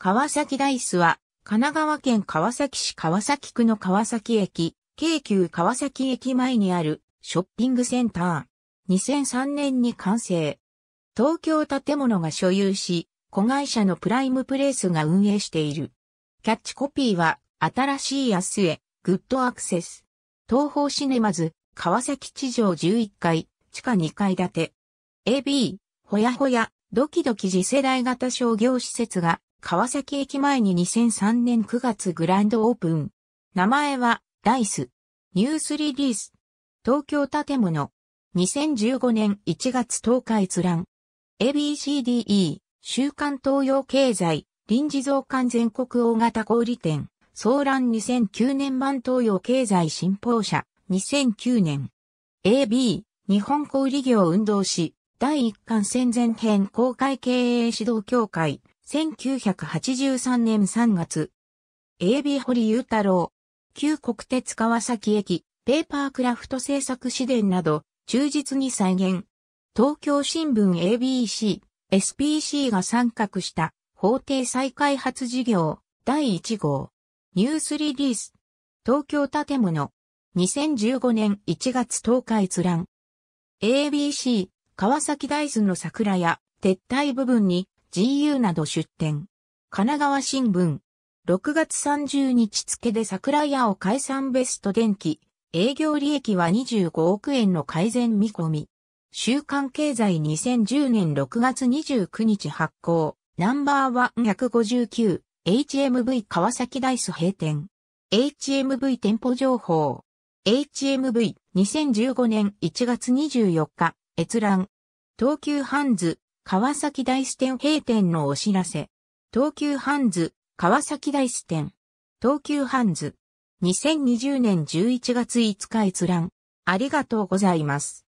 川崎ダイスは、神奈川県川崎市川崎区の川崎駅、京急川崎駅前にあるショッピングセンター。2003年に完成。東京建物が所有し、子会社のプライムプレイスが運営している。キャッチコピーは、新しい明日へ、グッドアクセス。東方シネマズ、川崎地上11階、地下2階建て。AB、ほやほや、ドキドキ次世代型商業施設が川崎駅前に2003年9月グランドオープン。名前は、ダイス。ニュースリリース。東京建物。2015年1月10日閲覧。ABCDE、週刊東洋経済、臨時増刊全国大型小売店、総覧2009年版東洋経済新報社、2009年。AB、日本小売業運動誌、第1巻戦前編公開経営指導協会、1983年3月、AB 堀雄太郎、旧国鉄川崎駅、ペーパークラフト制作市電など、忠実に再現。東京新聞 ABC、SPC が参画した法定再開発事業第1号。ニュースリリース。東京建物。2015年1月10日閲覧。ABC、川崎大豆の桜や撤退部分に GU など出展。神奈川新聞。6月30日付で桜屋を解散ベスト電気。営業利益は25億円の改善見込み。週刊経済2010年6月29日発行。ナンバーワン159。HMV 川崎ダイス閉店。HMV 店舗情報。HMV2015 年1月24日。閲覧。東急ハンズ川崎大師店閉店のお知らせ。東急ハンズ、川崎大師店。東急ハンズ。2020年11月5日閲覧。ありがとうございます。